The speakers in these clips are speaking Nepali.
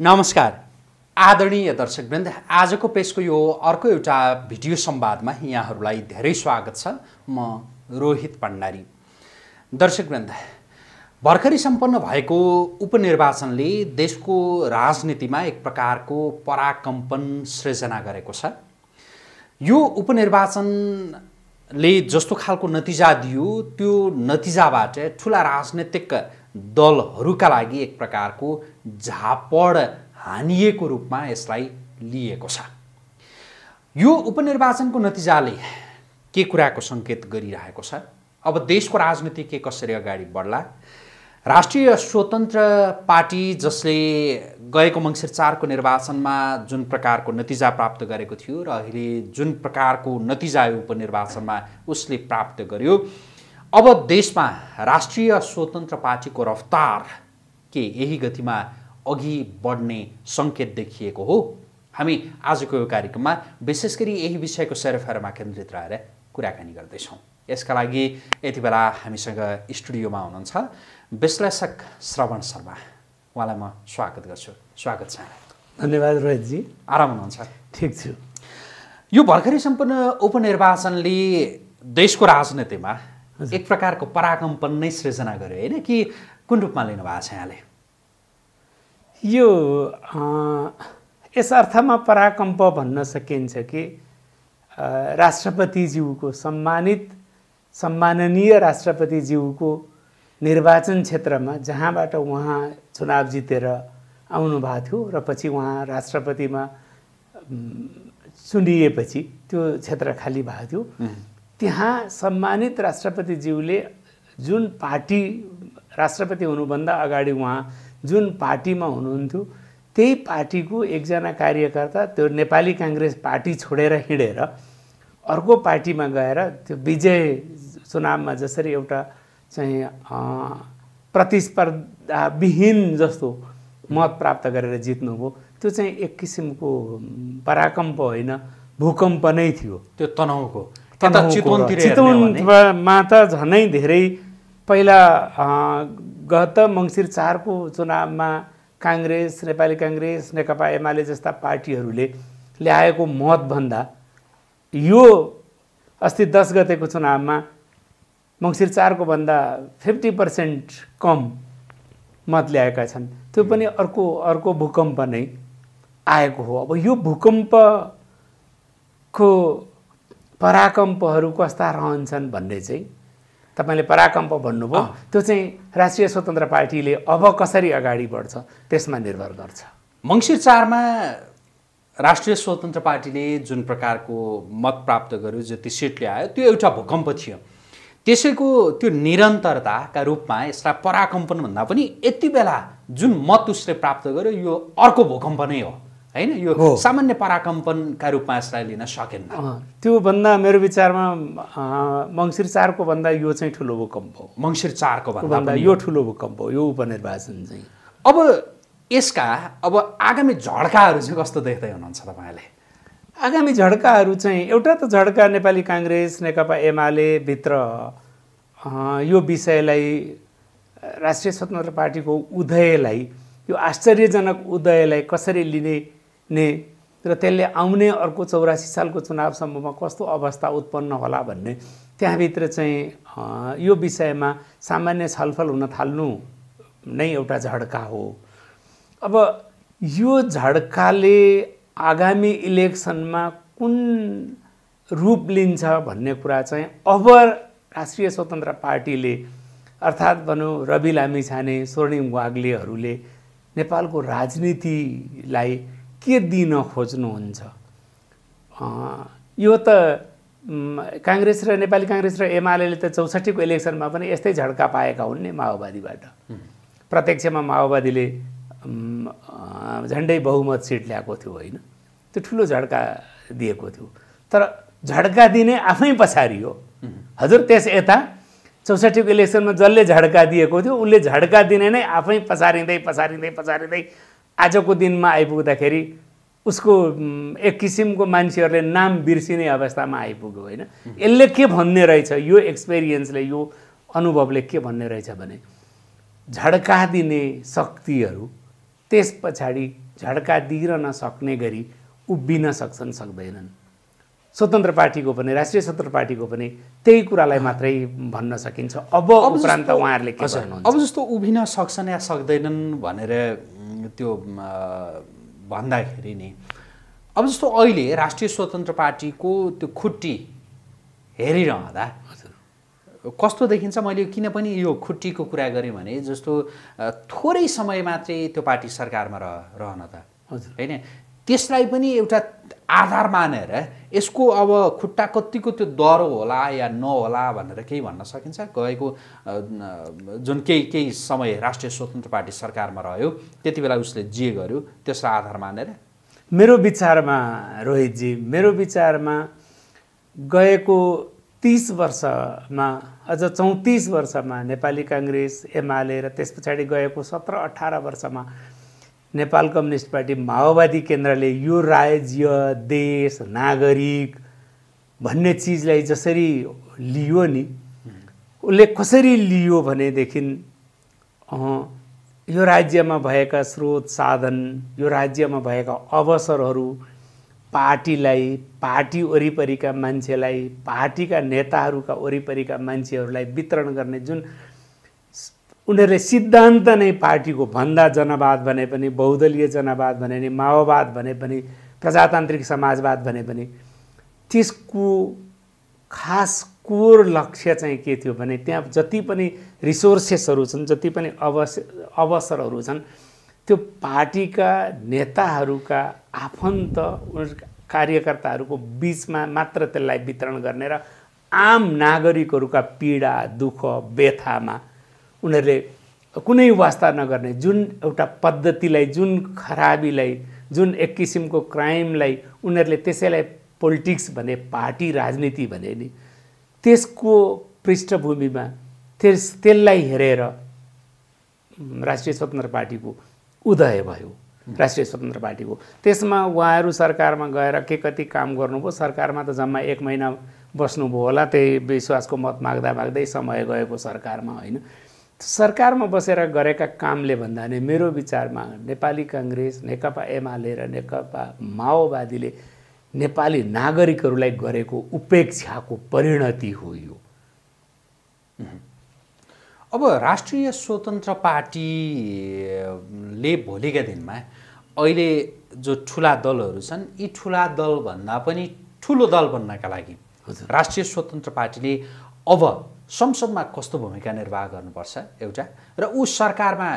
नमस्कार आदरणीय दर्शकवृन्द आजको पेजको यो अर्को एउटा भिडियो संवादमा यहाँहरूलाई धेरै स्वागत छ म रोहित भण्डारी दर्शकवृन्द भर्खरै सम्पन्न भएको उपनिर्वाचनले देशको राजनीतिमा एक प्रकारको पराकम्पन सृजना गरेको छ यो उपनिर्वाचनले जस्तो खालको नतिजा दियो त्यो नतिजाबाट ठुला राजनैतिक दलहरूका लागि एक प्रकारको झापड हानिएको रूपमा यसलाई लिएको छ यो उपनिर्वाचनको नतिजाले के कुराको सङ्केत गरिरहेको छ अब देशको राजनीति के कसरी अगाडि बढ्ला राष्ट्रिय स्वतन्त्र पार्टी जसले गएको मङ्सिर चारको निर्वाचनमा जुन प्रकारको नतिजा प्राप्त गरेको थियो र अहिले जुन प्रकारको नतिजा यो उपनिर्वाचनमा उसले प्राप्त गर्यो अब देशमा राष्ट्रिय स्वतन्त्र पार्टीको रफ्तार के यही गतिमा अघि बढ्ने सङ्केत देखिएको हो हामी आजको यो कार्यक्रममा विशेष गरी यही विषयको सेरफेरमा केन्द्रित रहेर कुराकानी गर्दैछौँ यसका लागि यति बेला हामीसँग स्टुडियोमा हुनुहुन्छ विश्लेषक श्रवण शर्मा उहाँलाई म स्वागत गर्छु स्वागत छ धन्यवाद रोहितजी आराम हुनुहुन्छ ठिक छु यो भर्खरै सम्पन्न उपनिर्वाचनले देशको राजनीतिमा एक प्रकारको पराकम्पन नै सृजना गर्यो होइन कि कुन रूपमा लिनुभएको छ यहाँले यो यस अर्थमा पराकम्प भन्न सकिन्छ कि राष्ट्रपतिज्यूको सम्मानित सम्माननीय राष्ट्रपतिज्यूको निर्वाचन क्षेत्रमा जहाँबाट उहाँ चुनाव जितेर आउनुभएको थियो र पछि उहाँ राष्ट्रपतिमा चुनिएपछि त्यो क्षेत्र खाली भएको थियो त्यहाँ सम्मानित राष्ट्रपतिज्यूले जुन पार्टी राष्ट्रपति हुनुभन्दा अगाडि उहाँ जुन पार्टीमा हुनुहुन्थ्यो त्यही पार्टीको एकजना कार्यकर्ता त्यो नेपाली काङ्ग्रेस पार्टी छोडेर हिँडेर अर्को पार्टीमा गएर त्यो विजय चुनावमा जसरी एउटा चाहिँ प्रतिस्पर्धाविहीन जस्तो मत प्राप्त गरेर जित्नुभयो त्यो चाहिँ एक किसिमको पराकम्प होइन भूकम्प नै थियो त्यो तनावको चितवन चितवनमा त झनै धेरै पहिला गत मङ्सिर चारको चुनावमा काङ्ग्रेस नेपाली काङ्ग्रेस नेकपा एमाले जस्ता पार्टीहरूले ल्याएको मतभन्दा यो अस्ति दस गतेको चुनावमा मङ्सिर चारको भन्दा फिफ्टी पर्सेन्ट कम मत ल्याएका छन् त्यो पनि अर्को अर्को भूकम्प नै आएको हो अब यो भूकम्पको पराकम्पहरू कस्ता रहन्छन् भन्ने चाहिँ तपाईँले पराकम्प भन्नुभयो त्यो चाहिँ राष्ट्रिय स्वतन्त्र पार्टीले अब कसरी अगाडि बढ्छ त्यसमा निर्भर गर्छ मङ्सिर चारमा राष्ट्रिय स्वतन्त्र पार्टीले जुन प्रकारको मत प्राप्त गर्यो जति सिट आयो त्यो एउटा भूकम्प थियो त्यसैको त्यो निरन्तरताका रूपमा यसलाई पराकम्पन भन्दा पनि यति बेला जुन मत उसले प्राप्त गर्यो यो अर्को भूकम्प नै हो होइन यो सामान्य पराकम्पनका रूपमा यसलाई लिन सकेन त्योभन्दा मेरो विचारमा मङ्सिर चारको भन्दा यो चाहिँ ठुलो भूकम्प हो मङ्सिर चारको भन्दा यो ठुलो भूकम्प हो यो उपनिर्वाचन चाहिँ अब यसका अब आगामी झड्काहरू चाहिँ कस्तो देख्दै हुनुहुन्छ तपाईँले आगामी झड्काहरू चाहिँ एउटा त झड्का नेपाली काङ्ग्रेस नेकपा एमाले भित्र यो विषयलाई राष्ट्रिय स्वतन्त्र पार्टीको उदयलाई यो आश्चर्यजनक उदयलाई कसरी लिने ने र त्यसले आउने अर्को चौरासी सालको चुनावसम्ममा कस्तो अवस्था उत्पन्न होला भन्ने त्यहाँभित्र चाहिँ यो विषयमा सामान्य छलफल हुन थाल्नु नै एउटा झड्का हो अब यो झड्काले आगामी इलेक्सनमा कुन रूप लिन्छ भन्ने कुरा चाहिँ अब राष्ट्रिय स्वतन्त्र पार्टीले अर्थात् भनौँ रवि लामिछाने स्वर्णिम वाग्लेहरूले नेपालको राजनीतिलाई के दिन खोज्नुहुन्छ यो त काङ्ग्रेस र नेपाली काङ्ग्रेस र एमाले त चौसठीको इलेक्सनमा पनि यस्तै झड्का पाएका हुन् नि माओवादीबाट प्रत्यक्षमा माओवादीले झन्डै बहुमत सिट ल्याएको थियो होइन त्यो ठुलो झड्का दिएको थियो तर झड्का दिने आफै पछारियो हजुर त्यस यता चौसठीको इलेक्सनमा जसले झड्का दिएको थियो उसले झड्का दिने नै आफै पछारिँदै पछारिँदै पछारिँदै आजको दिनमा आइपुग्दाखेरि उसको एक किसिमको मान्छेहरूले नाम बिर्सिने अवस्थामा आइपुग्यो होइन यसले के भन्ने रहेछ यो एक्सपिरियन्सले यो अनुभवले के भन्ने रहेछ भने झड्का दिने शक्तिहरू त्यस पछाडि झड्का दिइरहन सक्ने गरी उभिन सक्छन् सक्दैनन् स्वतन्त्र पार्टीको पनि राष्ट्रिय स्वतन्त्र पार्टीको पनि त्यही कुरालाई मात्रै भन्न सकिन्छ अब उपरान्त उहाँहरूले के अब जस्तो उभिन सक्छन् या सक्दैनन् भनेर त्यो भन्दाखेरि नि अब जस्तो अहिले राष्ट्रिय स्वतन्त्र पार्टीको त्यो खुट्टी हेरिरहँदा कस्तो देखिन्छ मैले किन पनि यो खुट्टीको कुरा गरेँ भने जस्तो थोरै समय मात्रै त्यो पार्टी सरकारमा रह रहन त होइन त्यसलाई पनि एउटा आधार मानेर यसको अब खुट्टा कतिको त्यो दरो होला या नहोला भनेर केही भन्न सकिन्छ गएको जुन केही केही समय राष्ट्रिय स्वतन्त्र पार्टी सरकारमा रह्यो त्यति बेला उसले जे गर्यो त्यसलाई आधार मानेर मेरो विचारमा रोहितजी मेरो विचारमा गएको तिस वर्षमा अझ चौतिस वर्षमा नेपाली काङ्ग्रेस एमाले र त्यस पछाडि गएको सत्र अठार वर्षमा नेपाल कम्युनिस्ट पार्टी माओवादी केन्द्रले यो राज्य देश नागरिक भन्ने चिजलाई जसरी लियो नि उसले कसरी लियो भनेदेखि यो राज्यमा भएका स्रोत साधन यो राज्यमा भएका अवसरहरू पार्टीलाई पार्टी वरिपरिका मान्छेलाई पार्टीका नेताहरूका वरिपरिका मान्छेहरूलाई वितरण गर्ने जुन उनीहरूले सिद्धान्त नै पार्टीको भन्दा जनवाद भने पनि बहुदलीय जनवाद भने पनि माओवाद भने पनि प्रजातान्त्रिक समाजवाद भने पनि त्यसको खास कोर लक्ष्य चाहिँ के थियो भने त्यहाँ जति पनि रिसोर्सेसहरू छन् जति पनि अवस अवसरहरू छन् त्यो पार्टीका नेताहरूका आफन्त कार्यकर्ताहरूको बिचमा मात्र त्यसलाई वितरण गर्ने र आम नागरिकहरूका पीडा दुःख व्यथामा उनीहरूले कुनै वास्ता नगर्ने जुन एउटा पद्धतिलाई जुन खराबीलाई जुन एक किसिमको क्राइमलाई उनीहरूले त्यसैलाई पोलिटिक्स भने पार्टी राजनीति भने नि त्यसको पृष्ठभूमिमा त्यस त्यसलाई हेरेर राष्ट्रिय स्वतन्त्र पार्टीको उदय भयो राष्ट्रिय स्वतन्त्र पार्टीको त्यसमा उहाँहरू सरकारमा गएर के कति काम गर्नुभयो सरकारमा त जम्मा एक महिना बस्नुभयो होला त्यही विश्वासको मत माग्दा माग्दै समय गएको सरकारमा होइन सरकारमा बसेर गरेका कामले भन्दा नै मेरो विचारमा नेपाली काङ्ग्रेस नेकपा एमाले र नेकपा माओवादीले नेपाली नागरिकहरूलाई गरेको उपेक्षाको परिणति हो यो अब राष्ट्रिय स्वतन्त्र पार्टीले भोलिका दिनमा अहिले जो ठुला दलहरू छन् यी ठुला दलभन्दा पनि ठुलो दल बन्नका लागि राष्ट्रिय स्वतन्त्र पार्टीले अब संसदमा कस्तो भूमिका निर्वाह गर्नुपर्छ एउटा र ऊ सरकारमा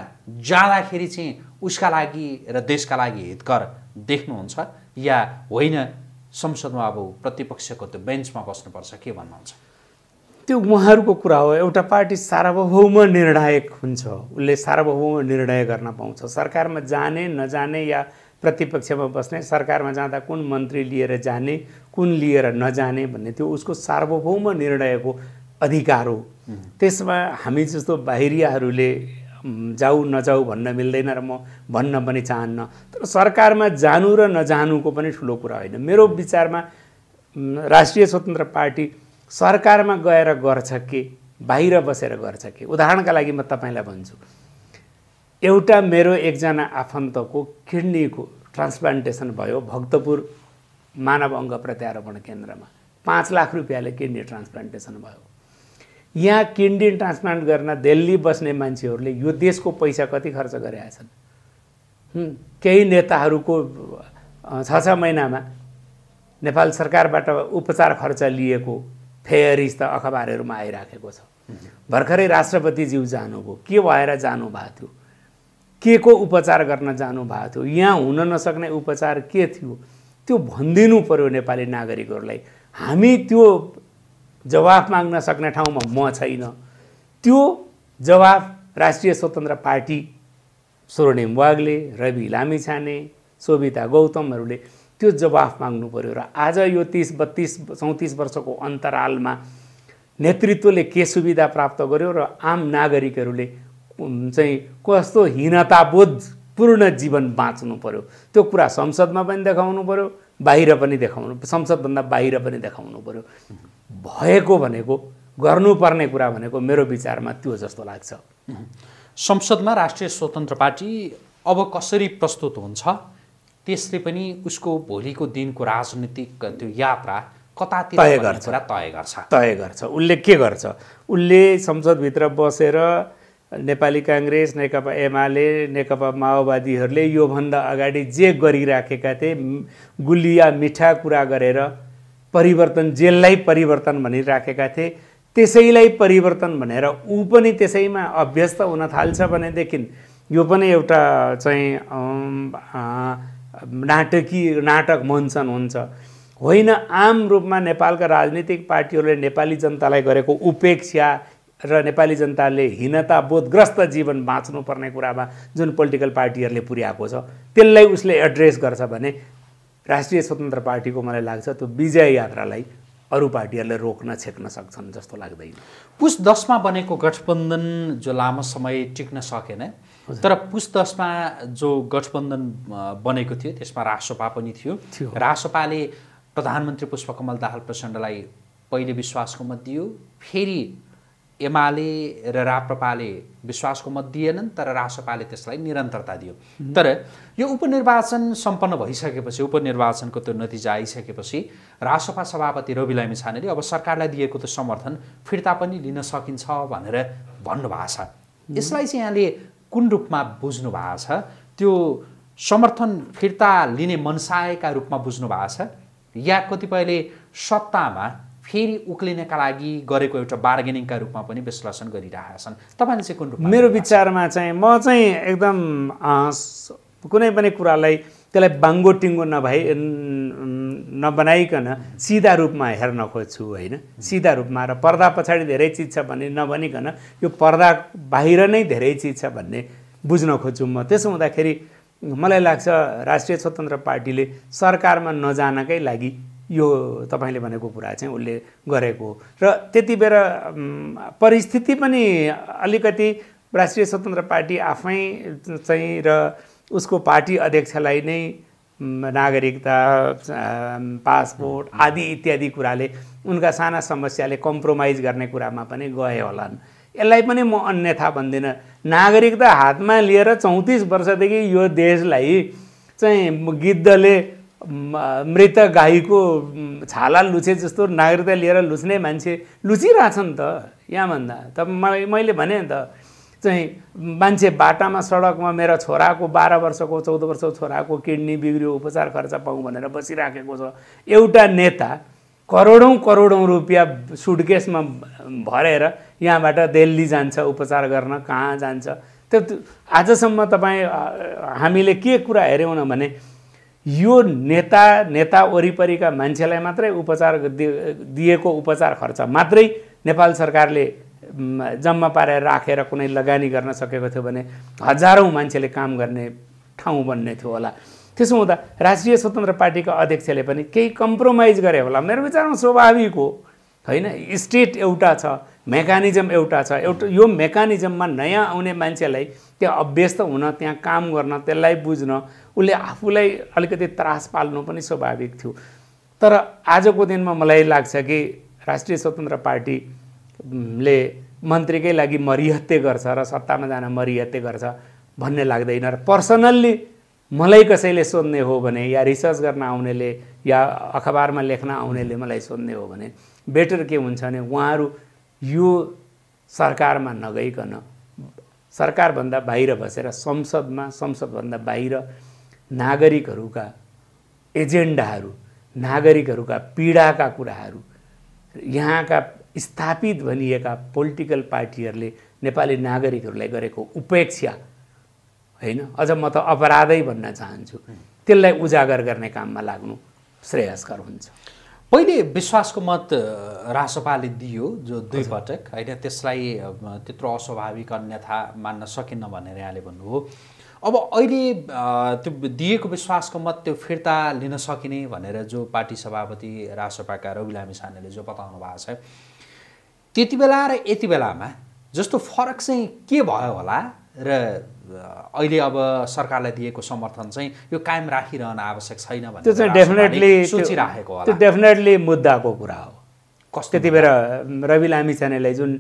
जाँदाखेरि चाहिँ उसका लागि र देशका लागि हितकर देख्नुहुन्छ या होइन संसदमा अब प्रतिपक्षको त्यो बेन्चमा बस्नुपर्छ के भन्नुहुन्छ त्यो उहाँहरूको कुरा हो एउटा पार्टी सार्वभौम निर्णायक हुन्छ उसले सार्वभौम निर्णय गर्न पाउँछ सरकारमा जाने नजाने या प्रतिपक्षमा बस्ने सरकारमा जाँदा कुन मन्त्री लिएर जाने कुन लिएर नजाने भन्ने त्यो उसको सार्वभौम निर्णयको अधिकार हो त्यसमा हामी जस्तो बाहिरियाहरूले जाऊ नजाऊ भन्न मिल्दैन र म भन्न पनि चाहन्न तर सरकारमा जानु र नजानुको पनि ठुलो कुरा होइन मेरो विचारमा राष्ट्रिय स्वतन्त्र पार्टी सरकारमा गएर गर्छ के बाहिर बसेर गर्छ के उदाहरणका लागि म तपाईँलाई भन्छु एउटा मेरो एकजना आफन्तको किडनीको ट्रान्सप्लान्टेसन भयो भक्तपुर मानव अङ्ग प्रत्यारोपण केन्द्रमा पाँच लाख रुपियाँले किडनी ट्रान्सप्लान्टेसन भयो यहाँ किडनी ट्रान्सप्लान्ट गर्न दिल्ली बस्ने मान्छेहरूले यो देशको पैसा कति खर्च गरेका छन् केही नेताहरूको छ छ महिनामा नेपाल सरकारबाट उपचार खर्च लिएको फेयरिज त अखबारहरूमा आइराखेको छ भर्खरै राष्ट्रपतिज्यू जानुभयो के भएर जानुभएको थियो के को उपचार गर्न जानुभएको थियो यहाँ हुन नसक्ने उपचार के थियो त्यो भनिदिनु पऱ्यो नेपाली नागरिकहरूलाई हामी त्यो जवाफ माग्न सक्ने ठाउँमा म छैन त्यो जवाफ राष्ट्रिय स्वतन्त्र पार्टी स्वर्णिम वाग्ले रवि लामिछाने सोभिता गौतमहरूले त्यो जवाफ माग्नु पऱ्यो र आज यो तिस बत्तिस चौतिस वर्षको अन्तरालमा नेतृत्वले के सुविधा प्राप्त गर्यो र आम नागरिकहरूले चाहिँ कस्तो हीनताबोधपूर्ण जीवन बाँच्नु पऱ्यो त्यो कुरा संसदमा पनि देखाउनु पऱ्यो बाहिर पनि देखाउनु संसदभन्दा बाहिर पनि देखाउनु पऱ्यो भएको भनेको गर्नुपर्ने कुरा भनेको मेरो विचारमा त्यो जस्तो लाग्छ संसदमा राष्ट्रिय स्वतन्त्र पार्टी अब कसरी प्रस्तुत हुन्छ त्यसले पनि उसको भोलिको दिनको राजनीतिक त्यो यात्रा कतातिर तय गर्छ तय गर्छ तय गर्छ उसले के गर्छ उसले संसदभित्र बसेर नेपाली काङ्ग्रेस नेकपा एमाले नेकपा माओवादीहरूले योभन्दा अगाडि जे गरिराखेका थिए गुलिया मिठा कुरा गरेर परिवर्तन जेललाई परिवर्तन भनिराखेका थिए त्यसैलाई परिवर्तन भनेर ऊ पनि त्यसैमा अभ्यस्त हुन थाल्छ भनेदेखि यो पनि एउटा चाहिँ नाटकीय नाटक मञ्चन हुन्छ होइन आम रूपमा नेपालका राजनीतिक पार्टीहरूले नेपाली जनतालाई गरेको उपेक्षा र नेपाली जनताले हीनता बोधग्रस्त जीवन बाँच्नुपर्ने कुरामा जुन पोलिटिकल पार्टीहरूले पुर्याएको छ त्यसलाई उसले एड्रेस गर्छ भने राष्ट्रिय स्वतन्त्र पार्टीको मलाई लाग्छ त्यो विजय यात्रालाई अरू पार्टीहरूले रोक्न छेक्न सक्छन् जस्तो लाग्दैन पुस दसमा बनेको गठबन्धन जो लामो समय टिक्न सकेन तर पुस दसमा जो गठबन्धन बनेको थियो त्यसमा रासोपा पनि थियो रासोपाले प्रधानमन्त्री पुष्पकमल दाहाल प्रचण्डलाई पहिले विश्वासको मत दियो फेरि एमाले र राप्रपाले विश्वासको मत दिएनन् तर रासपाले त्यसलाई निरन्तरता दियो तर यो उपनिर्वाचन सम्पन्न भइसकेपछि उपनिर्वाचनको त्यो नतिजा आइसकेपछि रासपा सभापति रवि लामिछानेले अब सरकारलाई दिएको त्यो समर्थन फिर्ता पनि लिन सकिन्छ भनेर भन्नुभएको छ यसलाई चाहिँ यहाँले कुन रूपमा बुझ्नु भएको छ त्यो समर्थन फिर्ता लिने मनसायका रूपमा बुझ्नु भएको छ या कतिपयले सत्तामा फेरि उक्लिनका लागि गरेको एउटा बार्गेनिङका रूपमा पनि विश्लेषण गरिरहेका छन् तपाईँले चाहिँ कुन रूपमा मेरो विचारमा चाहिँ म चाहिँ एकदम कुनै पनि कुरालाई त्यसलाई बाङ्गो टिङ्गो नभए नबनाइकन सिधा रूपमा हेर्न खोज्छु होइन सिधा रूपमा र पर्दा पछाडि धेरै चिज छ भन्ने नभनिकन यो पर्दा बाहिर नै धेरै चिज छ भन्ने बुझ्न खोज्छु म त्यसो हुँदाखेरि मलाई लाग्छ राष्ट्रिय स्वतन्त्र पार्टीले सरकारमा नजानकै लागि यो तपाईँले भनेको कुरा चाहिँ उसले गरेको र त्यति परिस्थिति पनि अलिकति राष्ट्रिय स्वतन्त्र पार्टी आफै चाहिँ र उसको पार्टी अध्यक्षलाई नै नागरिकता पासपोर्ट आदि इत्यादि कुराले उनका साना समस्याले कम्प्रोमाइज गर्ने कुरामा पनि गए होलान् यसलाई पनि म अन्यथा भन्दिनँ नागरिकता हातमा लिएर चौतिस वर्षदेखि यो देशलाई चाहिँ गिद्धले मृत गाईको छाला लुचे जस्तो नागरिकता लिएर लुच्ने मान्छे लुचिरहेछन् त यहाँभन्दा त मैले भने नि त चाहिँ मान्छे बाटामा सडकमा मेरा छोराको बाह्र वर्षको चौध वर्षको छोराको किडनी बिग्रियो उपचार खर्च पाउँ भनेर बसिराखेको छ एउटा नेता करोडौँ करोडौँ रुपियाँ सुटकेसमा भरेर यहाँबाट दिल्ली जान्छ उपचार गर्न कहाँ जान्छ त्यो आजसम्म तपाईँ हामीले के कुरा हेऱ्यौँ न भने यो नेता नेता वरिपरिका मान्छेलाई मात्रै उपचार दिएको उपचार खर्च मात्रै नेपाल सरकारले जम्मा पारेर राखेर कुनै लगानी गर्न सकेको थियो भने हजारौँ मान्छेले काम गर्ने ठाउँ बन्ने थियो होला त्यसो हुँदा राष्ट्रिय स्वतन्त्र पार्टीका अध्यक्षले पनि केही कम्प्रोमाइज गरे होला मेरो विचारमा स्वाभाविक हो होइन स्टेट एउटा छ मेकानिजम एउटा छ एउटा यो मेकानिजममा नयाँ आउने मान्छेलाई त्यहाँ अभ्यस्त हुन त्यहाँ काम गर्न त्यसलाई बुझ्न उसले आफूलाई अलिकति त्रास पाल्नु पनि स्वाभाविक थियो तर आजको दिनमा मलाई लाग्छ कि राष्ट्रिय स्वतन्त्र पार्टीले मन्त्रीकै लागि मरिहत्ते गर्छ र सत्तामा जान मरिहत्ते गर्छ भन्ने लाग्दैन र पर्सनल्ली मलाई कसैले सोध्ने हो भने या रिसर्च गर्न आउनेले या अखबारमा लेख्न आउनेले मलाई सोध्ने हो भने बेटर के हुन्छ भने उहाँहरू यो सरकारमा नगइकन सरकारभन्दा बाहिर बसेर संसदमा संसदभन्दा बाहिर नागरिकहरूका एजेन्डाहरू नागरिकहरूका पीडाका कुराहरू यहाँका स्थापित भनिएका पोलिटिकल पार्टीहरूले नेपाली नागरिकहरूलाई गरेको उपेक्षा होइन अझ म त अपराधै भन्न चाहन्छु त्यसलाई उजागर गर्ने काममा लाग्नु श्रेयस्कर हुन्छ पहिले विश्वासको मत रासपाले दियो जो दुई पटक होइन त्यसलाई त्यत्रो अस्वाभाविक अन्यथा मान्न सकिन्न भनेर यहाँले भन्नुभयो अब अहिले त्यो दिएको विश्वासको मत त्यो फिर्ता लिन सकिने भनेर जो पार्टी सभापति राजसभाका रवि लामी सानेले जो बताउनु भएको छ त्यति बेला र यति बेलामा जस्तो फरक चाहिँ के भयो होला र अहिले अब सरकारलाई दिएको समर्थन चाहिँ यो कायम राखिरहन आवश्यक छैन भने त्यो चाहिँ डेफिनेटली सोचिराखेको होला त्यो डेफिनेटली मुद्दाको कुरा हो कस्तो त्यति बेला रवि लामी लामिछानेलाई जुन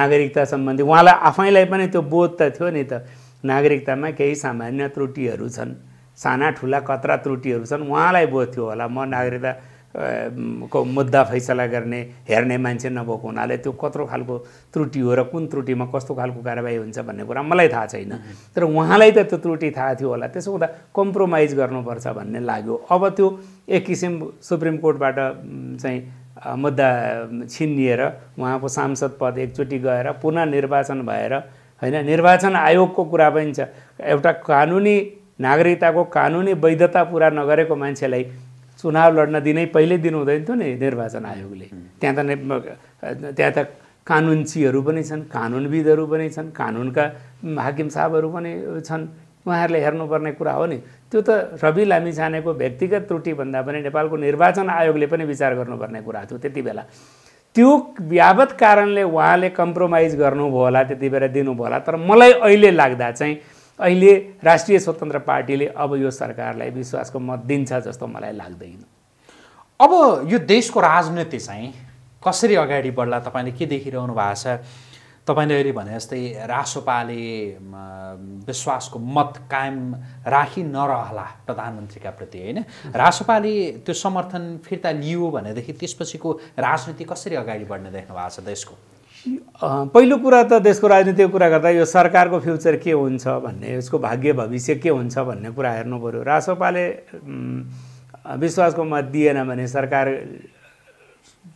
नागरिकता सम्बन्धी उहाँलाई आफैलाई पनि त्यो बोध त थियो नि त नागरिकतामा केही सामान्य त्रुटिहरू छन् साना ठुला कतरा त्रुटिहरू छन् उहाँलाई बोध होला म नागरिकता को मुद्दा फैसला गर्ने हेर्ने मान्छे नभएको हुनाले त्यो कत्रो खालको त्रुटि हो र कुन त्रुटिमा कस्तो खालको कारवाही हुन्छ भन्ने कुरा मलाई थाहा छैन तर उहाँलाई त त्यो त्रुटि थाहा थियो होला त्यसो हुँदा कम्प्रोमाइज गर्नुपर्छ भन्ने लाग्यो अब त्यो एक किसिम सुप्रिम कोर्टबाट चाहिँ मुद्दा छिनिएर उहाँको सांसद पद एकचोटि गएर पुनः निर्वाचन भएर होइन निर्वाचन आयोगको कुरा पनि छ एउटा कानुनी नागरिकताको कानुनी वैधता पुरा नगरेको मान्छेलाई चुनाव लड्न दिनै पहिल्यै दिनु हुँदैन थियो नि निर्वाचन आयोगले त्यहाँ त त्यहाँ त कानुनचीहरू पनि छन् कानुनविदहरू पनि छन् कानुनका हाकिम साहबहरू पनि छन् उहाँहरूले हेर्नुपर्ने कुरा हो नि त्यो त रवि लामी छानेको व्यक्तिगत त्रुटिभन्दा पनि नेपालको निर्वाचन आयोगले पनि विचार गर्नुपर्ने कुरा थियो त्यति बेला त्यो यावत कारणले उहाँले कम्प्रोमाइज गर्नुभयो होला त्यति बेला दिनुभयो होला तर मलाई अहिले लाग्दा चाहिँ अहिले राष्ट्रिय स्वतन्त्र पार्टीले अब यो सरकारलाई विश्वासको मत दिन्छ जस्तो मलाई लाग्दैन अब यो देशको राजनीति चाहिँ कसरी अगाडि बढ्ला तपाईँले के देखिरहनु भएको छ तपाईँले अहिले भने जस्तै रासोपाले विश्वासको मत कायम राखि नरहला प्रधानमन्त्रीका प्रति होइन रासोपाले त्यो समर्थन फिर्ता लियो भनेदेखि त्यसपछिको राजनीति कसरी अगाडि बढ्ने देख्नु भएको छ देशको पहिलो कुरा त देशको राजनीतिको कुरा गर्दा यो सरकारको फ्युचर के हुन्छ भन्ने यसको भाग्य भविष्य के हुन्छ भन्ने कुरा हेर्नु पऱ्यो रासोपाले विश्वासको मत दिएन भने सरकार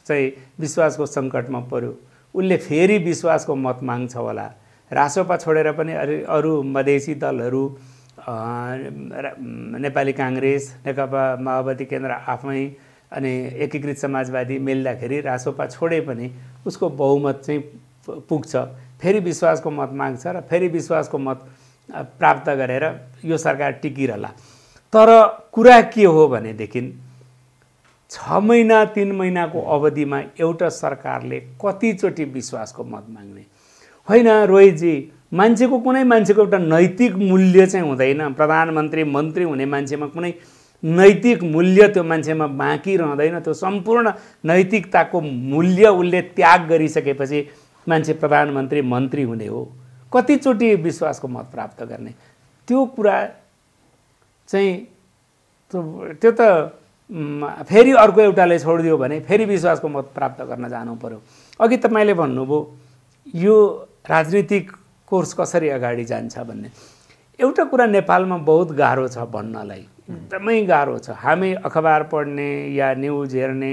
चाहिँ विश्वासको सङ्कटमा पऱ्यो उसले फेरि विश्वासको मत माग्छ होला रासोपा छोडेर पनि अरू मधेसी दलहरू नेपाली काङ्ग्रेस नेकपा माओवादी केन्द्र आफै अनि एकीकृत समाजवादी मिल्दाखेरि रासोपा छोडे पनि उसको बहुमत चाहिँ पुग्छ फेरि विश्वासको मत माग्छ र फेरि विश्वासको मत प्राप्त गरेर यो सरकार टिकिरहला तर कुरा के हो भनेदेखि छ महिना तिन महिनाको अवधिमा एउटा सरकारले कतिचोटि विश्वासको मत माग्ने होइन रोहितजी मान्छेको कुनै मान्छेको एउटा नैतिक मूल्य चाहिँ हुँदैन प्रधानमन्त्री मन्त्री हुने मान्छेमा कुनै नैतिक मूल्य त्यो मान्छेमा बाँकी रहँदैन त्यो सम्पूर्ण नैतिकताको मूल्य उसले त्याग गरिसकेपछि मान्छे प्रधानमन्त्री मन्त्री हुने हो कतिचोटि विश्वासको मत प्राप्त गर्ने त्यो कुरा चाहिँ त्यो त फेरि अर्को एउटाले छोडिदियो भने फेरि विश्वासको मत प्राप्त गर्न जानु पऱ्यो अघि तपाईँले भन्नुभयो यो राजनीतिक कोर्स कसरी अगाडि जान्छ भन्ने एउटा कुरा नेपालमा बहुत गाह्रो छ भन्नलाई एकदमै गाह्रो छ हामी अखबार पढ्ने या न्युज हेर्ने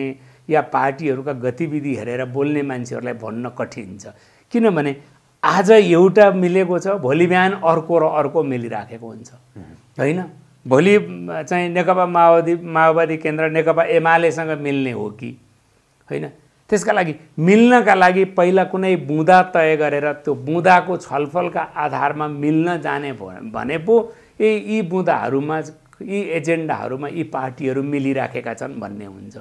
या पार्टीहरूका गतिविधि हेरेर बोल्ने मान्छेहरूलाई भन्न कठिन छ किनभने आज एउटा मिलेको छ भोलि बिहान अर्को र अर्को मिलिराखेको हुन्छ होइन भोलि चाहिँ नेकपा माओवादी माओवादी केन्द्र नेकपा एमालेसँग मिल्ने हो कि होइन त्यसका लागि मिल्नका लागि पहिला कुनै बुँदा तय गरेर त्यो बुँदाको छलफलका आधारमा मिल्न जाने भने पो यी यी बुँदाहरूमा यी एजेन्डाहरूमा यी पार्टीहरू मिलिराखेका छन् भन्ने हुन्छ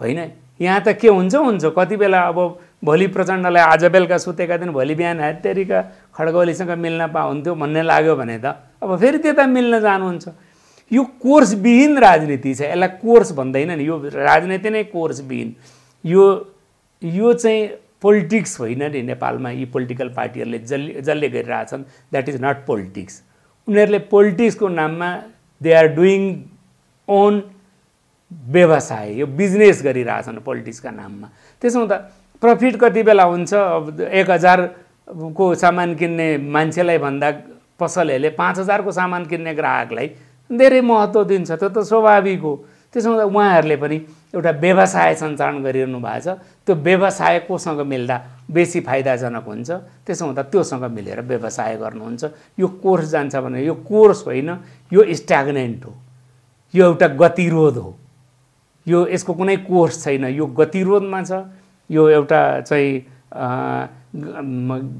होइन यहाँ त के हुन्छ हुन्छ कति बेला अब भोलि प्रचण्डलाई आज बेलुका सुतेका दिन भोलि बिहान हेत्तेरीका खड्गौलीसँग मिल्न पाउन्थ्यो भन्ने लाग्यो भने त अब फेरि त्यता मिल्न जानुहुन्छ यो कोर्सविहीन राजनीति छ यसलाई कोर्स भन्दैन नि यो राजनीति नै कोर्सविहीन यो यो चाहिँ पोलिटिक्स होइन नि नेपालमा यी पोलिटिकल पार्टीहरूले जसले जसले गरिरहेछन् द्याट इज नट पोलिटिक्स उनीहरूले पोलिटिक्सको नाममा दे आर डुइङ ओन व्यवसाय यो बिजनेस गरिरहेछन् पोलिटिक्सका नाममा त्यसो हुँदा प्रफिट कति बेला हुन्छ अब एक हजारको सामान किन्ने मान्छेलाई भन्दा पसलहरूले पाँच हजारको सामान किन्ने ग्राहकलाई धेरै महत्त्व दिन्छ त्यो त स्वाभाविक हो त्यसो हुँदा उहाँहरूले पनि एउटा व्यवसाय सञ्चालन गरिरहनु भएको छ त्यो व्यवसाय कोसँग मिल्दा बेसी फाइदाजनक हुन्छ त्यसो हुँदा त्योसँग मिलेर व्यवसाय गर्नुहुन्छ यो कोर्स जान्छ भने यो कोर्स होइन यो स्ट्याग्नेन्ट हो यो एउटा गतिरोध हो यो यसको कुनै कोर्स छैन यो गतिरोधमा छ यो एउटा चाहिँ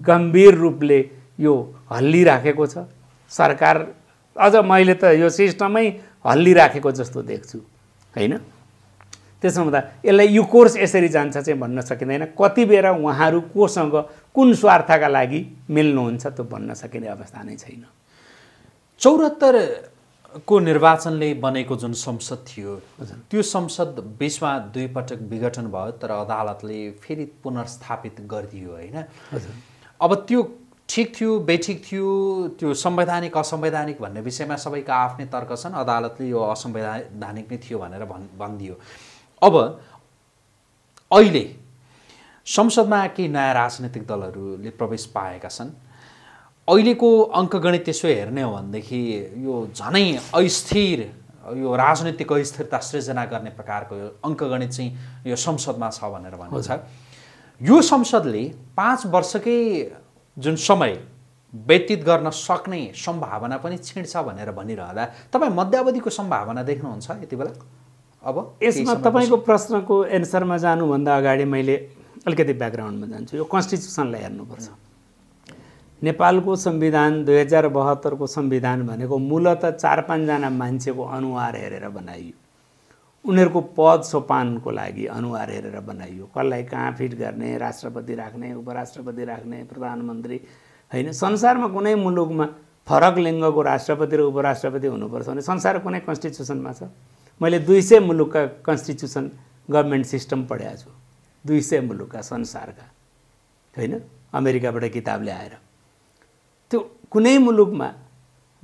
गम्भीर रूपले यो हल्लिराखेको छ सरकार अझ मैले त यो सिस्टमै हल्लिराखेको जस्तो देख्छु होइन त्यसो हुँदा यसलाई यो कोर्स यसरी जान्छ चाहिँ भन्न सकिँदैन कति बेर उहाँहरू कोसँग कुन स्वार्थका लागि मिल्नुहुन्छ त्यो भन्न सकिने अवस्था नै छैन चौरात्तरको निर्वाचनले बनेको जुन संसद थियो त्यो संसद बिचमा दुईपटक विघटन भयो तर अदालतले फेरि पुनर्स्थापित गरिदियो होइन अब त्यो ठिक थियो बेठिक थियो त्यो संवैधानिक असंवैधानिक भन्ने विषयमा सबैको आफ्नै तर्क छन् अदालतले यो असंवैधानिक नै थियो भनेर भन् भनिदियो अब अहिले संसदमा केही नयाँ राजनैतिक दलहरूले प्रवेश पाएका छन् अहिलेको अङ्कगणित त्यसो हेर्ने हो भनेदेखि यो झनै अस्थिर यो राजनैतिक अस्थिरता सृजना गर्ने प्रकारको यो अङ्कगणित चाहिँ यो संसदमा छ भनेर भनिन्छ यो संसदले पाँच वर्षकै जुन समय व्यतीत गर्न सक्ने सम्भावना पनि छ भनेर भनिरहँदा तपाईँ मध्यावधिको सम्भावना देख्नुहुन्छ यति बेला अब यसमा तपाईँको प्रश्नको एन्सरमा जानुभन्दा अगाडि मैले अलिकति ब्याकग्राउन्डमा जान्छु यो कन्स्टिट्युसनलाई हेर्नुपर्छ नेपालको संविधान दुई हजार बहत्तरको संविधान भनेको मूलत चार पाँचजना मान्छेको अनुहार हेरेर बनाइयो उनीहरूको पद सोपानको लागि अनुहार हेरेर बनाइयो कसलाई कहाँ फिट गर्ने राष्ट्रपति राख्ने उपराष्ट्रपति राख्ने प्रधानमन्त्री होइन संसारमा कुनै मुलुकमा फरक लिङ्गको राष्ट्रपति र उपराष्ट्रपति हुनुपर्छ भने संसार कुनै कन्स्टिट्युसनमा छ मैले दुई सय मुलुकका कन्स्टिट्युसन गभर्मेन्ट सिस्टम पढेको छु दुई सय मुलुकका संसारका होइन अमेरिकाबाट किताब ल्याएर त्यो कुनै मुलुकमा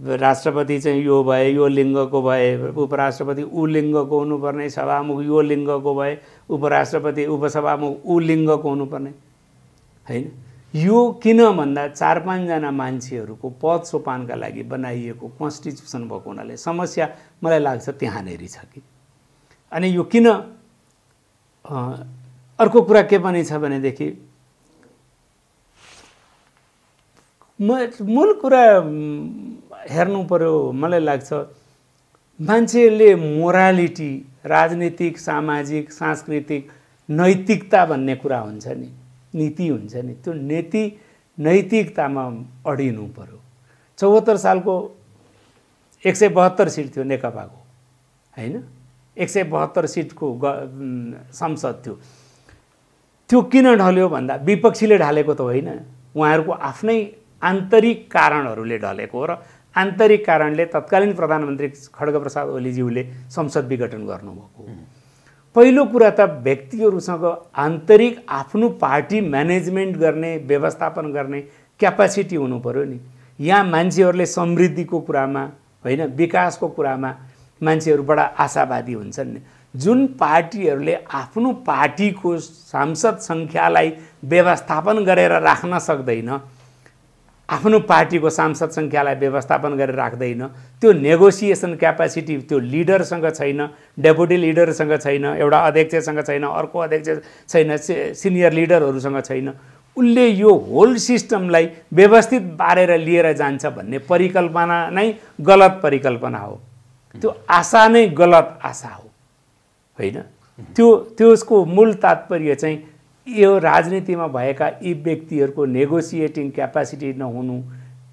राष्ट्रपति चाहिँ यो भए यो लिङ्गको भए उपराष्ट्रपति ऊ लिङ्गको हुनुपर्ने सभामुख यो लिङ्गको भए उपराष्ट्रपति उपसभामुख ऊ लिङ्गको हुनुपर्ने होइन यो किन भन्दा चार पाँचजना मान्छेहरूको पद सोपानका लागि बनाइएको कन्स्टिट्युसन भएको हुनाले समस्या मलाई लाग्छ त्यहाँनिर छ कि अनि यो किन अर्को कुरा के पनि छ भनेदेखि मूल कुरा हेर्नु पऱ्यो मलाई लाग्छ मान्छेहरूले मोरालिटी राजनीतिक सामाजिक सांस्कृतिक नैतिकता भन्ने कुरा हुन्छ नि नीति हुन्छ नि त्यो नीति नैतिकतामा अडिनु पऱ्यो चौहत्तर सालको एक सय बहत्तर सिट थियो नेकपाको होइन एक सय बहत्तर सिटको ग संसद थियो त्यो किन ढल्यो भन्दा विपक्षीले ढालेको त होइन उहाँहरूको आफ्नै आन्तरिक कारणहरूले ढलेको र आन्तरिक कारणले तत्कालीन प्रधानमन्त्री खड्गप्रसाद ओलीज्यूले संसद विघटन गर्नुभएको पहिलो कुरा त व्यक्तिहरूसँग आन्तरिक आफ्नो पार्टी म्यानेजमेन्ट गर्ने व्यवस्थापन गर्ने क्यापासिटी हुनु पऱ्यो नि यहाँ मान्छेहरूले समृद्धिको कुरामा होइन विकासको कुरामा मान्छेहरू बडा आशावादी हुन्छन् नि जुन पार्टीहरूले आफ्नो पार्टीको सांसद सङ्ख्यालाई व्यवस्थापन गरेर राख्न सक्दैन आफ्नो पार्टीको सांसद सङ्ख्यालाई व्यवस्थापन गरेर राख्दैन त्यो नेगोसिएसन क्यापासिटी त्यो लिडरसँग छैन डेपुटी लिडरसँग छैन एउटा अध्यक्षसँग छैन अर्को अध्यक्ष छैन सिनियर लिडरहरूसँग छैन उसले यो होल सिस्टमलाई व्यवस्थित बारेर लिएर जान्छ भन्ने परिकल्पना नै गलत परिकल्पना हो त्यो आशा नै गलत आशा हो होइन त्यो त्यसको मूल तात्पर्य चाहिँ यो राजनीतिमा भएका यी व्यक्तिहरूको नेगोसिएटिङ क्यापासिटी नहुनु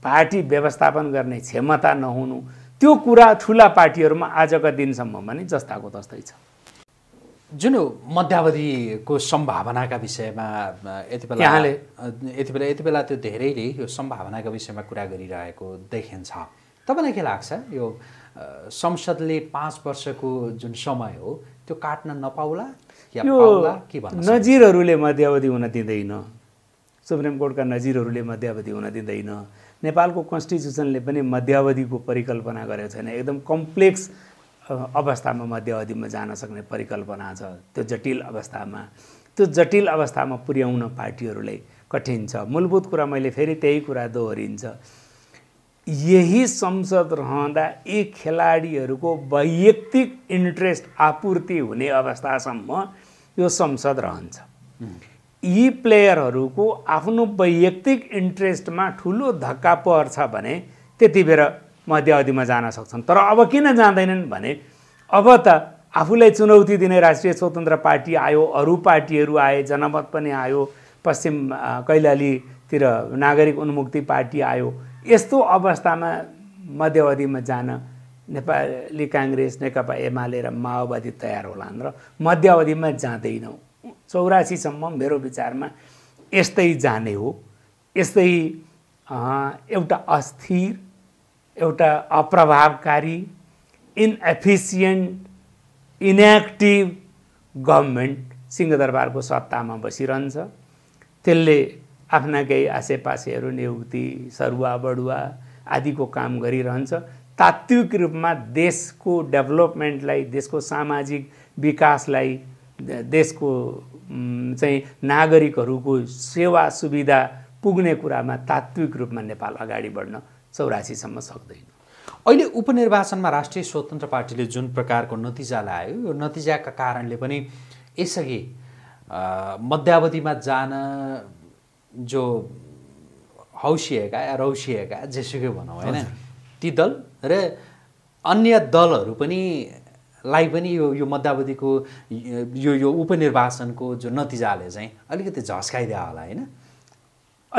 पार्टी व्यवस्थापन गर्ने क्षमता नहुनु त्यो कुरा ठुला पार्टीहरूमा आजका दिनसम्म पनि जस्ताको तस्तै छ जुन मध्यावधिको सम्भावनाका विषयमा यति बेला यहाँले यति बेला यति बेला त्यो धेरैले यो सम्भावनाका विषयमा कुरा गरिरहेको देखिन्छ तपाईँलाई के लाग्छ यो संसदले पाँच वर्षको जुन समय हो त्यो काट्न नपाउला यो नजिरहरूले मध्यावधि हुन दिँदैन सुप्रिम कोर्टका नजिरहरूले मध्यावधि हुन दिँदैन नेपालको कन्स्टिट्युसनले पनि मध्यावधिको परिकल्पना गरेको छैन एकदम कम्प्लेक्स अवस्थामा मध्यावधिमा जान सक्ने परिकल्पना छ त्यो जटिल अवस्थामा त्यो जटिल अवस्थामा पुर्याउन पार्टीहरूलाई कठिन छ मूलभूत कुरा मैले फेरि त्यही कुरा दोहोरिन्छ यही संसद रहँदा यी खेलाडीहरूको वैयक्तिक इन्ट्रेस्ट आपूर्ति हुने अवस्थासम्म यो संसद रहन्छ यी प्लेयरहरूको आफ्नो वैयक्तिक इन्ट्रेस्टमा ठुलो धक्का पर्छ भने त्यति बेर मध्यावधिमा जान सक्छन् तर अब किन जाँदैनन् भने अब त आफूलाई चुनौती दिने राष्ट्रिय स्वतन्त्र पार्टी आयो अरू पार्टीहरू आए जनमत पनि आयो पश्चिम कैलालीतिर नागरिक उन्मुक्ति पार्टी आयो यस्तो अवस्थामा मध्यावधिमा जान नेपाली काङ्ग्रेस नेकपा एमाले र माओवादी तयार होलान् र मध्यावधिमा जाँदैनौँ चौरासीसम्म मेरो विचारमा यस्तै जाने हो यस्तै एउटा अस्थिर एउटा अप्रभावकारी इनएफिसियन्ट इनएक्टिभ गभर्मेन्ट सिंहदरबारको सत्तामा बसिरहन्छ त्यसले आफ्ना केही आसेपासेहरू नियुक्ति सरुवा बडुवा आदिको काम गरिरहन्छ तात्विक रूपमा देशको डेभलपमेन्टलाई देशको सामाजिक विकासलाई देशको चाहिँ नागरिकहरूको सेवा सुविधा पुग्ने कुरामा तात्विक रूपमा नेपाल अगाडि बढ्न चौरासीसम्म सक्दैन अहिले उपनिर्वाचनमा राष्ट्रिय स्वतन्त्र पार्टीले जुन प्रकारको नतिजा ल्यायो यो नतिजाका कारणले पनि यसअघि मध्यावधिमा जान जो हौसिएका या रौसिएका जेसुकै भनौँ होइन ती दल र अन्य दलहरू पनि लाई पनि यो यो मध्यावधिको यो यो उपनिर्वाचनको जो नतिजाले चाहिँ अलिकति झस्काइदियो होला होइन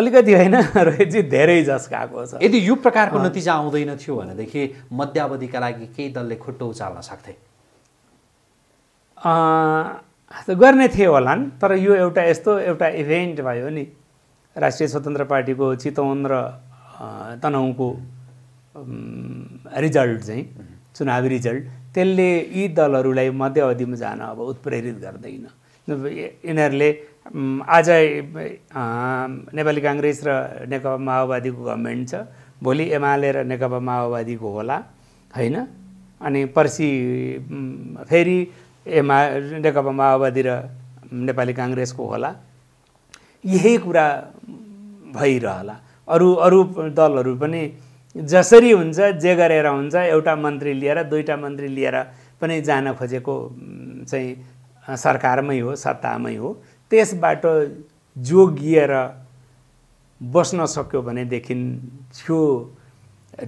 अलिकति होइन रोहितजी धेरै झस्काएको छ यदि यो प्रकारको नतिजा आउँदैन थियो भनेदेखि मध्यावधिका लागि केही दलले खुट्टो उचाल्न सक्थे गर्ने थिए होलान् तर यो एउटा यस्तो एउटा इभेन्ट भयो नि राष्ट्रिय स्वतन्त्र पार्टीको चितवन र तनहुँको रिजल्ट चाहिँ चुनावी रिजल्ट त्यसले यी दलहरूलाई मध्य अवधिमा जान अब उत्प्रेरित गर्दैन यिनीहरूले आज नेपाली काङ्ग्रेस र नेकपा माओवादीको गभर्मेन्ट छ भोलि एमाले र नेकपा माओवादीको होला होइन अनि पर्सि फेरि एमा नेकपा माओवादी र नेपाली काङ्ग्रेसको होला यही कुरा भइरहला अरू अरू दलहरू पनि जसरी हुन्छ जे गरेर हुन्छ एउटा मन्त्री लिएर दुईवटा मन्त्री लिएर पनि जान खोजेको चाहिँ सरकारमै हो सत्तामै हो त्यसबाट जोगिएर बस्न सक्यो भनेदेखि त्यो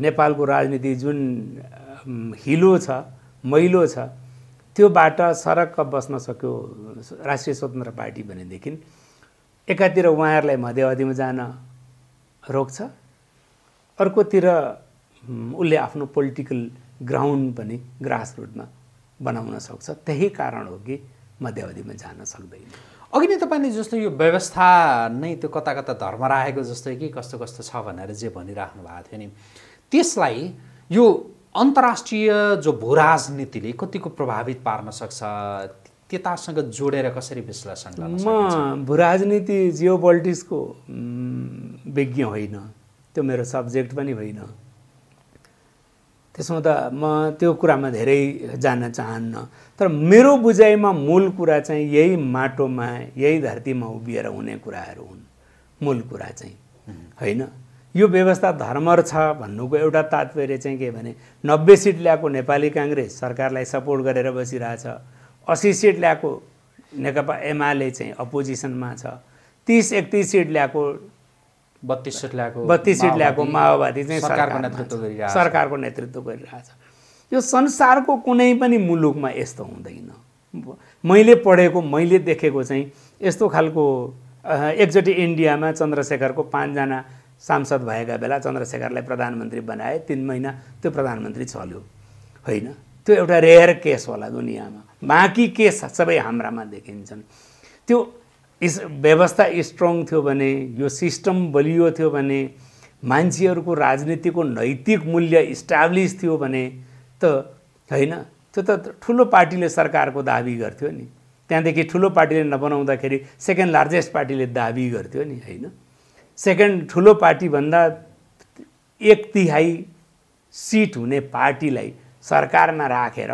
नेपालको राजनीति जुन हिलो छ मैलो छ त्योबाट सरक्क बस्न सक्यो राष्ट्रिय स्वतन्त्र पार्टी भनेदेखि एकातिर उहाँहरूलाई मध्य जान रोक्छ अर्कोतिर उसले आफ्नो पोलिटिकल ग्राउन्ड पनि ग्रास रुटमा बनाउन सक्छ त्यही कारण हो कि मध्यावधिमा जान सक्दैन अघि नै तपाईँले जस्तो यो व्यवस्था नै त्यो कता कता धर्म राखेको जस्तै कि कस्तो कस्तो छ भनेर जे भनिराख्नु भएको थियो नि त्यसलाई यो अन्तर्राष्ट्रिय जो भूराजनीतिले कतिको प्रभावित पार्न सक्छ त्यतासँग जोडेर कसरी विश्लेषण म भूराजनीति जियो पोलिटिक्सको विज्ञ होइन त्यो मेरो सब्जेक्ट पनि होइन त्यसो त म त्यो कुरामा धेरै जान चाहन्न तर मेरो बुझाइमा मूल कुरा चाहिँ यही माटोमा यही धरतीमा उभिएर हुने कुराहरू हुन् मूल कुरा चाहिँ होइन यो व्यवस्था धर्मर छ भन्नुको एउटा तात्पर्य चाहिँ के भने नब्बे सिट ल्याएको नेपाली काङ्ग्रेस सरकारलाई सपोर्ट गरेर बसिरहेछ असी सिट ल्याएको नेकपा एमाले चाहिँ अपोजिसनमा छ तिस एकतिस सिट ल्याएको बत्तिस सिट ल्याएको बत्तिस सिट ल्याएको माओवादी चाहिँ सरकारको नेतृत्व गरिरहेको सरकारको नेतृत्व गरिरहेछ यो संसारको कुनै पनि मुलुकमा यस्तो हुँदैन मैले पढेको मैले देखेको चाहिँ यस्तो खालको एकचोटि इन्डियामा चन्द्रशेखरको पाँचजना सांसद भएका बेला चन्द्रशेखरलाई प्रधानमन्त्री बनाए तिन महिना त्यो प्रधानमन्त्री चल्यो होइन त्यो एउटा रेयर केस होला दुनियाँमा बाँकी केस सबै हाम्रामा देखिन्छन् त्यो इस व्यवस्था स्ट्रङ थियो भने यो सिस्टम बलियो थियो भने मान्छेहरूको राजनीतिको नैतिक मूल्य इस्टाब्लिस थियो भने त होइन त्यो त ठुलो पार्टीले सरकारको दाबी गर्थ्यो नि त्यहाँदेखि ठुलो पार्टीले नबनाउँदाखेरि सेकेन्ड लार्जेस्ट पार्टीले दाबी गर्थ्यो नि होइन सेकेन्ड ठुलो पार्टीभन्दा एक तिहाई सिट हुने पार्टीलाई सरकारमा राखेर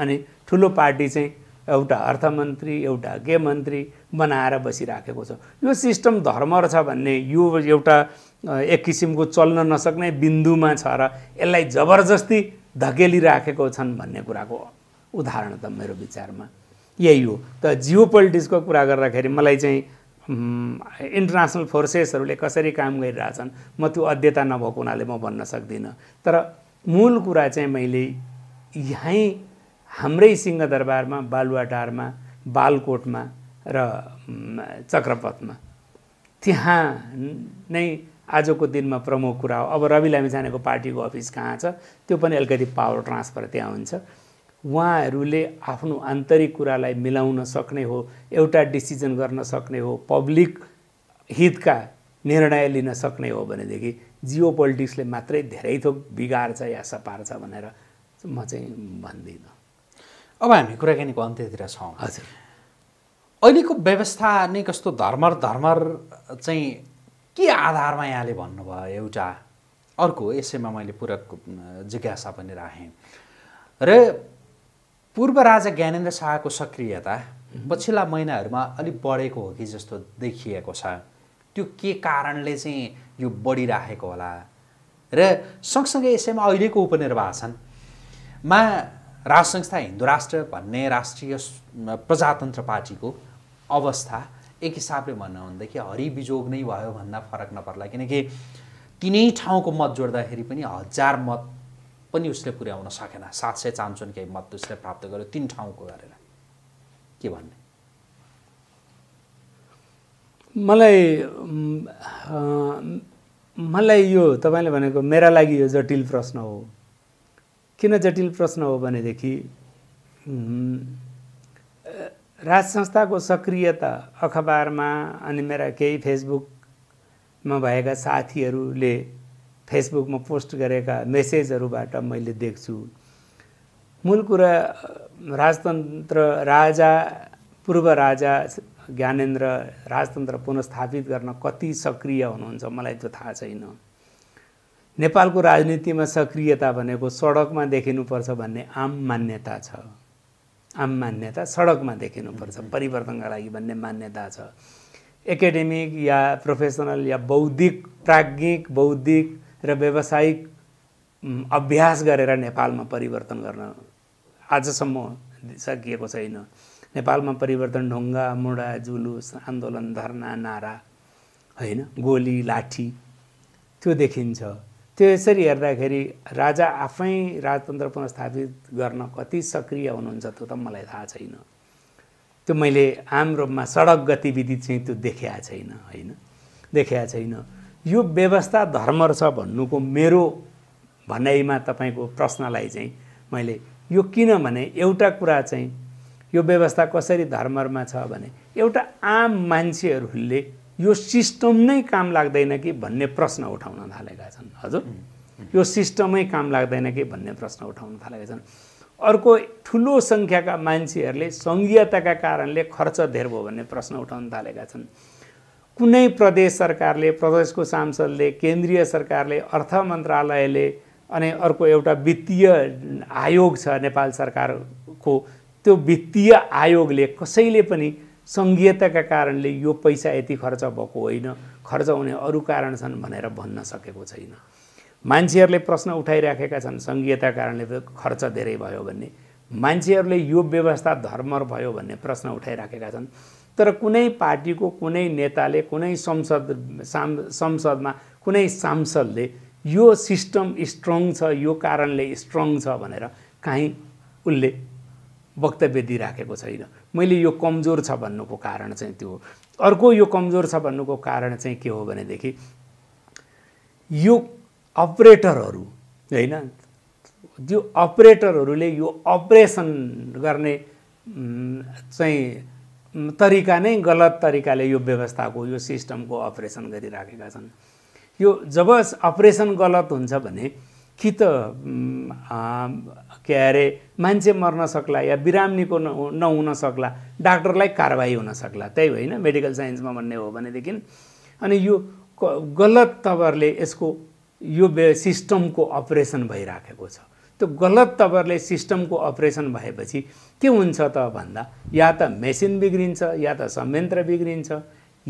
अनि ठुलो पार्टी चाहिँ एउटा अर्थमन्त्री एउटा के मन्त्री बनाएर बसिराखेको छ यो सिस्टम धर्म रहेछ भन्ने यो एउटा एक किसिमको चल्न नसक्ने बिन्दुमा छ र यसलाई जबरजस्ती धकेलिराखेको छन् भन्ने कुराको उदाहरण त मेरो विचारमा यही हो त जियो पोलिटिक्सको कुरा गर्दाखेरि मलाई चाहिँ इन्टरनेसनल फोर्सेसहरूले कसरी काम गरिरहेछन् म त्यो अध्यता नभएको हुनाले म भन्न सक्दिनँ तर मूल कुरा चाहिँ मैले यहीँ हाम्रै सिंहदरबारमा बालुवाटारमा बालकोटमा र चक्रपथमा त्यहाँ नै आजको दिनमा प्रमुख कुरा हो अब रवि लामिछानेको पार्टीको अफिस कहाँ छ त्यो पनि अलिकति पावर ट्रान्सफर त्यहाँ हुन्छ उहाँहरूले आफ्नो आन्तरिक कुरालाई मिलाउन सक्ने हो एउटा डिसिजन गर्न सक्ने हो पब्लिक हितका निर्णय लिन सक्ने हो भनेदेखि जियो पोलिटिक्सले मात्रै धेरै थोक बिगार्छ या सपार्छ भनेर म चाहिँ भन्दिनँ अब हामी कुराकानीको अन्त्यतिर छौँ हजुर अहिलेको व्यवस्था नै कस्तो धर्मर धर्मर चाहिँ के आधारमा यहाँले भन्नुभयो एउटा अर्को यसैमा मैले पूरक जिज्ञासा पनि राखेँ र पूर्व राजा ज्ञानेन्द्र शाहको सक्रियता पछिल्ला महिनाहरूमा अलिक बढेको हो कि जस्तो देखिएको छ त्यो के कारणले चाहिँ यो बढिराखेको होला र सँगसँगै यसैमा अहिलेको उपनिर्वाचनमा राष्ट्र संस्था हिन्दू राष्ट्र भन्ने राष्ट्रिय प्रजातन्त्र पार्टीको अवस्था एक हिसाबले भन्नु भनेदेखि हरिबिजोग नै भयो भन्दा फरक नपर्ला किनकि तिनै ठाउँको मत जोड्दाखेरि पनि हजार मत पनि उसले पुर्याउन सकेन सात सय केही मत उसले प्राप्त गर्यो तिन ठाउँको गरेर के भन्ने मलाई मलाई यो तपाईँले भनेको मेरा लागि यो जटिल प्रश्न हो किन जटिल प्रश्न हो भनेदेखि राज संस्थाको सक्रियता अखबारमा अनि मेरा केही फेसबुकमा भएका साथीहरूले फेसबुकमा पोस्ट गरेका मेसेजहरूबाट मैले देख्छु मूल कुरा राजतन्त्र राजा पूर्व राजा ज्ञानेन्द्र राजतन्त्र पुनस्थापित गर्न कति सक्रिय हुनुहुन्छ मलाई त्यो थाहा छैन नेपालको राजनीतिमा सक्रियता भनेको सडकमा देखिनुपर्छ भन्ने आम मान्यता छ आम मान्यता सडकमा देखिनुपर्छ परिवर्तनका लागि भन्ने मान्यता छ एकाडेमिक या प्रोफेसनल या बौद्धिक प्राज्ञिक बौद्धिक र व्यावसायिक अभ्यास गरेर नेपालमा परिवर्तन गर्न आजसम्म सकिएको छैन नेपालमा परिवर्तन ढुङ्गा मुढा जुलुस आन्दोलन धरना नारा होइन गोली लाठी त्यो देखिन्छ त्यो यसरी हेर्दाखेरि राजा आफै राजतन्त्र पुनस्थापित गर्न कति सक्रिय हुनुहुन्छ त्यो त मलाई थाहा छैन त्यो मैले आम रूपमा सडक गतिविधि चाहिँ त्यो देखाएको छैन होइन देखाएको छैन यो व्यवस्था धर्म छ भन्नुको मेरो भनाइमा तपाईँको प्रश्नलाई चाहिँ मैले यो किनभने एउटा कुरा चाहिँ यो व्यवस्था कसरी धर्मरमा छ भने एउटा आम मान्छेहरूले यो सिस्टम नै काम लाग्दैन कि भन्ने प्रश्न उठाउन थालेका छन् हजुर यो सिस्टमै काम लाग्दैन कि भन्ने प्रश्न उठाउन थालेका छन् अर्को ठुलो सङ्ख्याका मान्छेहरूले सङ्घीयताका कारणले खर्च धेर भयो भन्ने प्रश्न उठाउन थालेका छन् कुनै प्रदेश सरकारले प्रदेशको सांसदले केन्द्रीय सरकारले अर्थ मन्त्रालयले अनि अर्को एउटा वित्तीय आयोग छ नेपाल सरकारको त्यो वित्तीय आयोगले कसैले पनि सङ्घीयताका कारणले यो पैसा यति खर्च भएको होइन खर्च हुने अरू कारण छन् भनेर भन्न सकेको छैन मान्छेहरूले प्रश्न उठाइराखेका छन् सङ्घीयता कारणले खर्च धेरै भयो भन्ने मान्छेहरूले यो व्यवस्था धर्मर भयो भन्ने प्रश्न उठाइराखेका छन् तर कुनै पार्टीको कुनै नेताले कुनै संसद साम संसदमा कुनै सांसदले यो सिस्टम स्ट्रङ छ यो कारणले स्ट्रङ छ भनेर काहीँ उसले वक्तव्य दिइराखेको छैन मैले यो कमजोर छ भन्नुको कारण चाहिँ त्यो अर्को यो कमजोर छ भन्नुको कारण चाहिँ के हो भनेदेखि यो अपरेटरहरू होइन त्यो अपरेटरहरूले यो अपरेसन गर्ने चाहिँ तरिका नै गलत तरिकाले यो व्यवस्थाको यो सिस्टमको अपरेसन गरिराखेका छन् यो जब अपरेसन गलत हुन्छ भने कि त के अरे मान्छे मर्न सक्ला या बिरामीको नहुन सक्ला डाक्टरलाई कारवाही हुन सक्ला त्यही होइन मेडिकल साइन्समा भन्ने हो भनेदेखि अनि यो गलत तवरले यसको यो सिस्टमको अपरेसन भइराखेको छ त्यो गलत तवरले सिस्टमको अपरेसन भएपछि के हुन्छ त भन्दा या त मेसिन बिग्रिन्छ या त संयन्त्र बिग्रिन्छ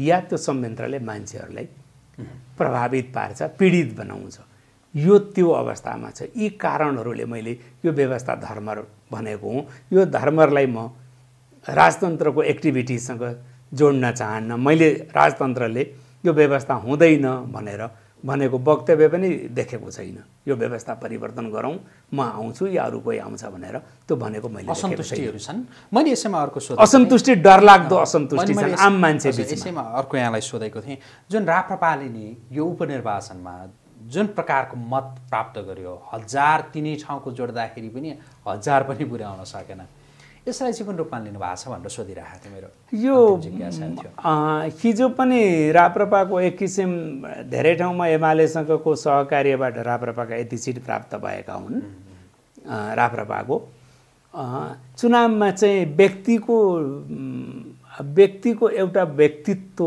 या त्यो संयन्त्रले मान्छेहरूलाई प्रभावित पार्छ पीडित बनाउँछ यो त्यो अवस्थामा छ यी कारणहरूले मैले यो व्यवस्था धर्म भनेको हुँ यो धर्मलाई म राजतन्त्रको एक्टिभिटीसँग जोड्न चाहन्न मैले राजतन्त्रले यो व्यवस्था हुँदैन भनेर भनेको वक्तव्य पनि देखेको छैन यो व्यवस्था परिवर्तन गरौँ म आउँछु या अरू कोही आउँछ भनेर त्यो भनेको मैले असन्तुष्टिहरू छन् मैले यसैमा अर्को सोध असन्तुष्टि डरलाग्दो असन्तुष्टि छन् आम मान्छे यसैमा अर्को यहाँलाई सोधेको थिएँ जुन राप्रपाले नि यो उपनिर्वाचनमा जुन प्रकारको मत प्राप्त गर्यो हजार तिनै ठाउँको जोड्दाखेरि पनि हजार पनि पुर्याउन सकेन यसलाई चाहिँ कुन रूपमा लिनुभएको छ भनेर सोधिरहेको थियो मेरो यो हिजो पनि राप्रपाको एक किसिम धेरै ठाउँमा एमालेसँगको सहकार्यबाट राप्रपाका यति सिट प्राप्त भएका हुन् राप्रपाको चुनावमा चाहिँ व्यक्तिको व्यक्तिको एउटा व्यक्तित्व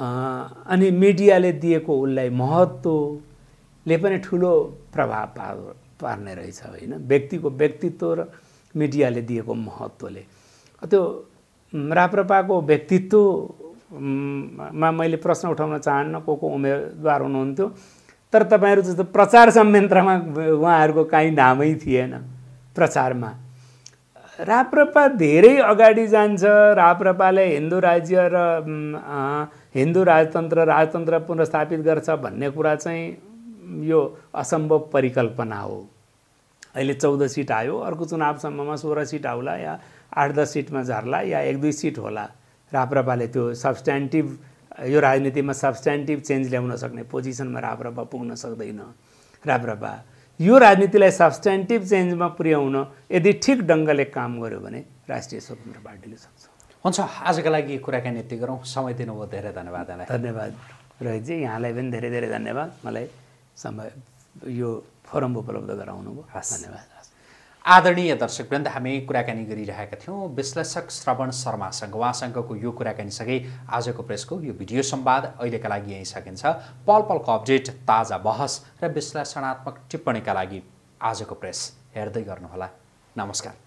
अनि मिडियाले दिएको उसलाई महत्त्वले पनि ठुलो प्रभाव पार्ने रहेछ होइन व्यक्तिको व्यक्तित्व र मिडियाले दिएको महत्त्वले त्यो राप्रपाको व्यक्तित्वमा मैले प्रश्न उठाउन चाहन्न को को उम्मेदवार हुनुहुन्थ्यो तर तपाईँहरू जस्तो प्रचार संयन्त्रमा उहाँहरूको काहीँ नामै थिएन प्रचारमा राप्रपा धेरै अगाडि जान्छ राप्रपाले हिन्दू राज्य र हिन्दू राजतन्त्र राजतन्त्र पुनर्स्थापित गर्छ भन्ने कुरा चाहिँ यो असम्भव परिकल्पना हो अहिले चौध सिट आयो अर्को चुनावसम्ममा सोह्र सिट आउला या आठ दस सिटमा झर्ला या एक दुई सिट होला राप्रपाले त्यो सब्सट्यान्टिभ यो राजनीतिमा सब्सट्यान्टिभ चेन्ज ल्याउन सक्ने पोजिसनमा राप्रपा पुग्न सक्दैन राप्रपा यो राजनीतिलाई सब्सट्यान्टिभ चेन्जमा पुर्याउन यदि ठिक ढङ्गले काम गर्यो भने राष्ट्रिय स्वतन्त्र पार्टीले सक्छ हुन्छ आजको लागि कुराकानी यति गरौँ समय दिनुभयो धेरै धन्यवाद यहाँलाई धन्यवाद रोहितजी यहाँलाई पनि धेरै धेरै धन्यवाद मलाई समय यो फोरम उपलब्ध गराउनु भयो हस् धन्यवाद आदरणीय दर्शकवृन्द हामी कुराकानी गरिरहेका थियौँ विश्लेषक श्रवण शर्मासँग उहाँसँगको यो कुराकानी कुराकानीसँगै आजको प्रेसको यो भिडियो संवाद अहिलेका लागि यहीँ सकिन्छ पल पलको अपडेट ताजा बहस र विश्लेषणात्मक टिप्पणीका लागि आजको प्रेस हेर्दै गर्नुहोला नमस्कार